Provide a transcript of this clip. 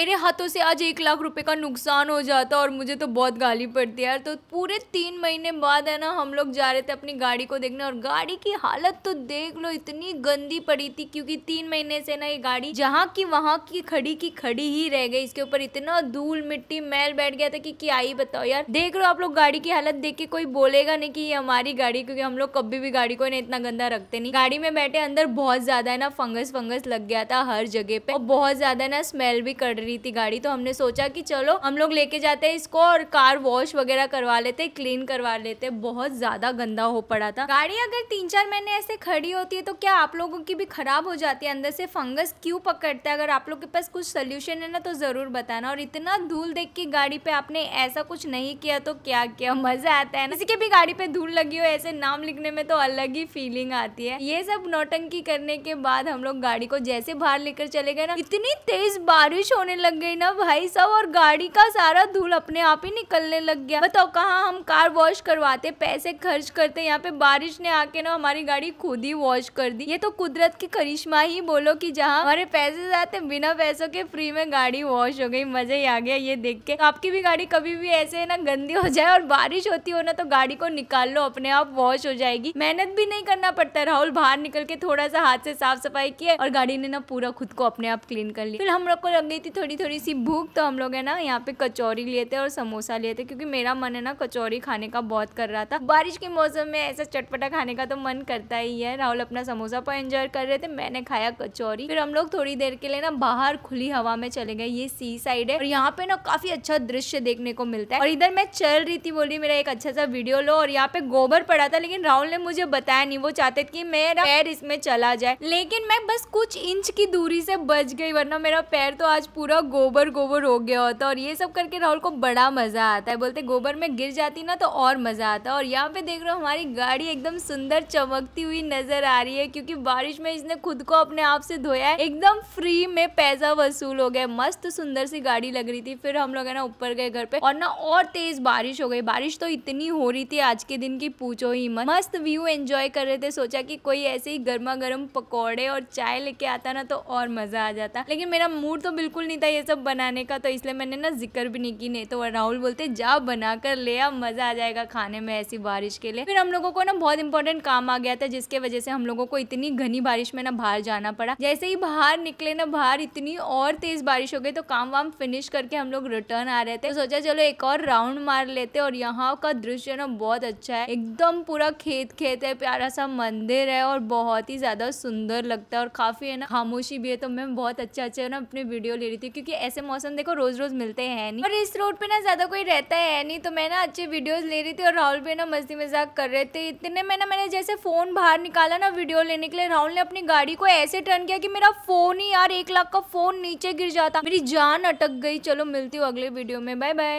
मेरे हाथों से आज एक लाख रुपए का नुकसान हो जाता और मुझे तो बहुत गाली पड़ती है यार तो पूरे तीन महीने बाद है ना हम लोग जा रहे थे अपनी गाड़ी को देखने और गाड़ी की हालत तो देख लो इतनी गंदी पड़ी थी क्योंकि तीन महीने से ना ये गाड़ी जहाँ की वहाँ की खड़ी की खड़ी ही रह गई इसके ऊपर इतना धूल मिट्टी मैल बैठ गया था कि क्या ही बताओ यार देख लो आप लोग गाड़ी की हालत देख के कोई बोलेगा नहीं की ये हमारी गाड़ी क्योंकि हम लोग कभी भी गाड़ी को ना इतना गंदा रखते नहीं गाड़ी में बैठे अंदर बहुत ज्यादा है ना फंगस फंगस लग गया था हर जगह पे और बहुत ज्यादा ना स्मेल भी कर रही रही थी गाड़ी तो हमने सोचा कि चलो हम लोग लेके जाते हैं इसको और कार वॉश वगैरह करवा लेते क्लीन करवा लेते बहुत ज़्यादा गंदा हो पड़ा था गाड़ी अगर तीन चार महीने ऐसे खड़ी होती है तो क्या आप लोगों की भी खराब हो जाती है अंदर से फंगस क्यों पकड़ता है अगर आप लोग के पास कुछ सोल्यूशन है ना तो ज़रूर बताना और इतना धूल देख के गाड़ी पे आपने ऐसा कुछ नहीं किया तो क्या किया मज़ा आता है ना किसी के भी गाड़ी पे धूल लगी हो ऐसे नाम लिखने में तो अलग ही फीलिंग आती है ये सब नौटंकी करने के बाद हम लोग गाड़ी को जैसे बाहर लेकर चले गए ना इतनी तेज बारिश होने लग गई ना भाई साहब और गाड़ी का सारा धूल अपने आप ही निकलने लग गया बताओ कहाँ हम कार वॉश करवाते पैसे खर्च करते यहाँ पे बारिश ने आके ना हमारी गाड़ी खुद ही वॉश कर दी ये तो कुदरत की करिश्मा ही बोलो की जहाँ हमारे पैसे जाते बिना पैसों के फ्री में गाड़ी वॉश हो गई मजा ही आ गया ये देख के तो आपकी भी गाड़ी कभी भी ऐसे है ना गंदी हो जाए और बारिश होती हो ना तो गाड़ी को निकाल लो अपने आप वॉश हो जाएगी मेहनत भी नहीं करना पड़ता राहुल बाहर निकल के थोड़ा सा हाथ से साफ सफाई किया और गाड़ी ने ना पूरा खुद को अपने आप क्लीन कर लिया फिर हम लोग को लग गई थी थोड़ी थोड़ी सी भूख तो हम लोग है ना यहाँ पे कचौरी लिए थे और समोसा लिए थे क्योंकि मेरा मन है ना कचौरी खाने का बहुत कर रहा था बारिश के मौसम में ऐसा चटपटा खाने का तो मन करता ही है राहुल अपना समोसा पर एंजॉय कर रहे थे मैंने खाया कचौरी फिर हम लोग थोड़ी देर के लिए ना बाहर खुली हवा में चले गए ये सी साइड है और यहाँ पे ना काफी अच्छा दृश्य देखने को मिलता है और इधर मैं चल रही थी बोली मेरा एक अच्छा सा वीडियो लो और यहाँ पे गोबर पड़ा था लेकिन राहुल ने मुझे बताया नहीं वो चाहते थे मेरा पैर इसमें चला जाए लेकिन मैं बस कुछ इंच की दूरी से बच गई वरना मेरा पैर तो आज पूरा पूरा गोबर गोबर हो गया होता और ये सब करके राहुल को बड़ा मज़ा आता है बोलते गोबर में गिर जाती ना तो और मज़ा आता और यहाँ पे देख रहे हो हमारी गाड़ी एकदम सुंदर चमकती हुई नज़र आ रही है क्योंकि बारिश में इसने खुद को अपने आप से धोया है एकदम फ्री में पैसा वसूल हो गया मस्त सुंदर सी गाड़ी लग रही थी फिर हम लोग है ना ऊपर गए घर पे और ना और तेज बारिश हो गई बारिश तो इतनी हो रही थी आज के दिन की पूछो ही मत मस्त व्यू एंजॉय कर रहे थे सोचा कि कोई ऐसे ही गर्मा गर्म पकौड़े और चाय लेके आता ना तो और मज़ा आ जाता लेकिन मेरा मूड तो बिल्कुल नहीं था ये सब बनाने का तो इसलिए मैंने ना जिक्र भी नहीं की नहीं तो राहुल बोलते जा बना कर ले आ मज़ा आ जाएगा खाने में ऐसी बारिश के लिए फिर हम लोगों को ना बहुत इंपॉर्टेंट काम आ गया था जिसके वजह से हम लोगों को इतनी घनी बारिश में ना बाहर जाना पड़ा जैसे ही बाहर निकले ना बाहर इतनी और तेज बारिश हो गई तो काम वाम फिनिश करके हम लोग रिटर्न आ रहे थे तो सोचा चलो एक और राउंड मार लेते और यहाँ का दृश्य ना बहुत अच्छा है एकदम पूरा खेत खेत है प्यारा सा मंदिर है और बहुत ही ज्यादा सुंदर लगता है और काफी है ना खामोशी भी है तो मैं बहुत अच्छा अच्छे ना अपने वीडियो ले रही थी क्योंकि ऐसे मौसम देखो रोज़ रोज़ मिलते हैं नहीं और इस रोड पे ना ज़्यादा कोई रहता है नहीं तो मैं ना अच्छे वीडियोस ले रही थी और राहुल भी ना मस्ती मजाक कर रहे थे इतने में ना मैंने जैसे फ़ोन बाहर निकाला ना वीडियो लेने के लिए राहुल ने अपनी गाड़ी को ऐसे टर्न किया कि मेरा फ़ोन ही यार एक लाख का फ़ोन नीचे गिर जाता मेरी जान अटक गई चलो मिलती हूँ अगले वीडियो में बाय बाय